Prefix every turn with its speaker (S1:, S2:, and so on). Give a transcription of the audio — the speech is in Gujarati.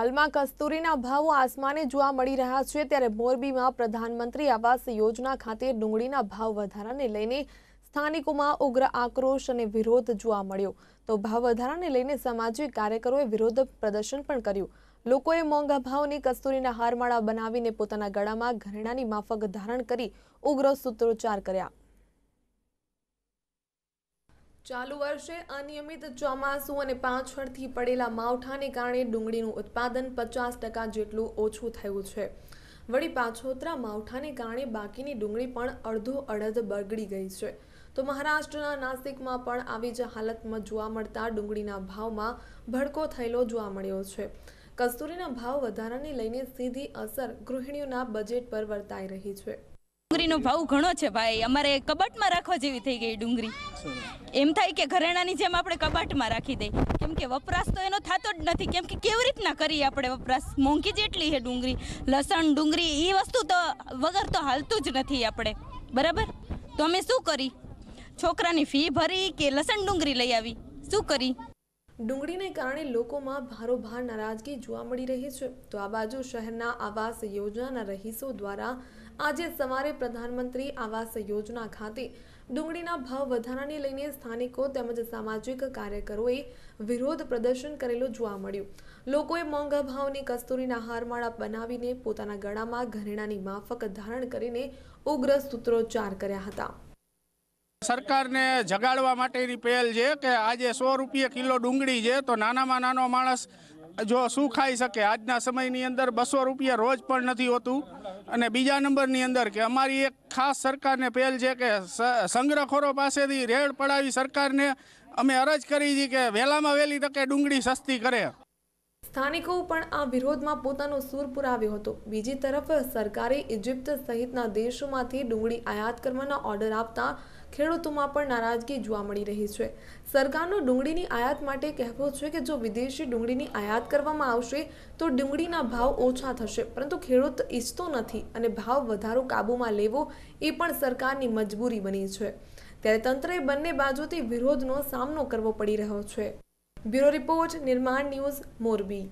S1: હાલમાં કસ્તુરીના ભાવો આસમાને જોવા મળી રહ્યા છે ત્યારે મોરબીમાં પ્રધાનમંત્રી આવાસ યોજના ખાતે ડુંગળીના ભાવ વધારાને લઈને સ્થાનિકોમાં ઉગ્ર આક્રોશ અને વિરોધ જોવા મળ્યો તો ભાવ વધારાને લઈને સામાજિક કાર્યકરોએ વિરોધ પ્રદર્શન પણ કર્યું લોકોએ મોંઘા ભાવની કસ્તુરીના હારમાળા બનાવીને પોતાના ગળામાં ઘરેણાની માફક ધારણ કરી ઉગ્ર સૂત્રોચ્ચાર કર્યા ચાલુ વર્ષે અનિયમિત ચોમાસું અને પાછળથી પડેલા માવઠાને કારણે ડુંગળીનું ઉત્પાદન પચાસ ટકા જેટલું ઓછું થયું છે વળી પાછોતરા માવઠાને કારણે બાકીની ડુંગળી પણ અડધો અડધ બગડી ગઈ છે તો મહારાષ્ટ્રના નાસિકમાં પણ આવી જ હાલતમાં જોવા મળતા ડુંગળીના ભાવમાં ભડકો થયેલો જોવા મળ્યો છે કસ્તુરીના ભાવ વધારાને લઈને સીધી અસર ગૃહિણીઓના બજેટ પર વર્તાઈ
S2: રહી છે ડુંગળીનો ભાવ ઘણો છે ભાઈ અમારે કબાટમાં રાખવા જેવી થઈ ગઈ ડુંગળી એમ થાય કે ઘરેણાની જેમ આપણે કબાટમાં રાખી દઈએ કેમ કે વપરાશ તો એનો થતો જ નથી કેમ કે કેવી રીતના કરીએ આપણે વપરાશ મોંઘી જેટલી છે ડુંગળી લસણ ડુંગળી એ વસ્તુ તો વગર તો હાલતું જ નથી આપણે બરાબર તો અમે શું કરી છોકરાની ફી ભરી કે લસણ ડુંગળી લઈ આવી શું કરી
S1: ડુંગળીને કારણે લોકોમાં ભારોભાર નારાજગી જોવા મળી રહી છે તો આ બાજુ શહેરના આવાસ યોજનાના રહીશો દ્વારા આજે સવારે પ્રધાનમંત્રી આવાસ યોજના ખાતે ડુંગળીના ભાવ વધારાને લઈને સ્થાનિકો તેમજ સામાજિક કાર્યકરોએ વિરોધ પ્રદર્શન કરેલું જોવા મળ્યું લોકોએ મોંઘા ભાવની કસ્તુરીના હારમાળા બનાવીને પોતાના ગળામાં ઘરેણાની માફક ધારણ કરીને ઉગ્ર સૂત્રોચ્ચાર કર્યા હતા
S3: સરકારને જગાડવા માટેની પહેલ છે કે આજે સો રૂપિયા કિલો ડુંગળી છે તો નાનામાં નાનો માણસ જો શું ખાઈ શકે આજના સમયની અંદર બસો રૂપિયા રોજ પણ નથી હોતું અને બીજા નંબરની અંદર કે અમારી એક ખાસ સરકારને પહેલ છે કે સંગ્રહખોરો પાસેથી રેડ પડાવી સરકારને અમે અરજ કરી હતી કે વહેલામાં વહેલી તકે ડુંગળી સસ્તી કરે
S1: સ્થાનિકો પણ આ વિરોધમાં પોતાનો સૂર પુરાવ્યો હતો બીજી તરફ સરકારે ઇજિપ્ત સહિતના દેશોમાંથી ડુંગળી આયાત કરવાના ઓર્ડર આપતા ખેડૂતોમાં પણ નારાજગી જોવા મળી રહી છે સરકારનો ડુંગળીની આયાત માટે કહેવો છે કે જો વિદેશી ડુંગળીની આયાત કરવામાં આવશે તો ડુંગળીના ભાવ ઓછા થશે પરંતુ ખેડૂત ઈચ્છતો નથી અને ભાવ વધારો કાબૂમાં લેવો એ પણ સરકારની મજબૂરી બની છે ત્યારે તંત્રએ બંને બાજુથી વિરોધનો સામનો કરવો પડી રહ્યો છે bureau report Nirman news Morbi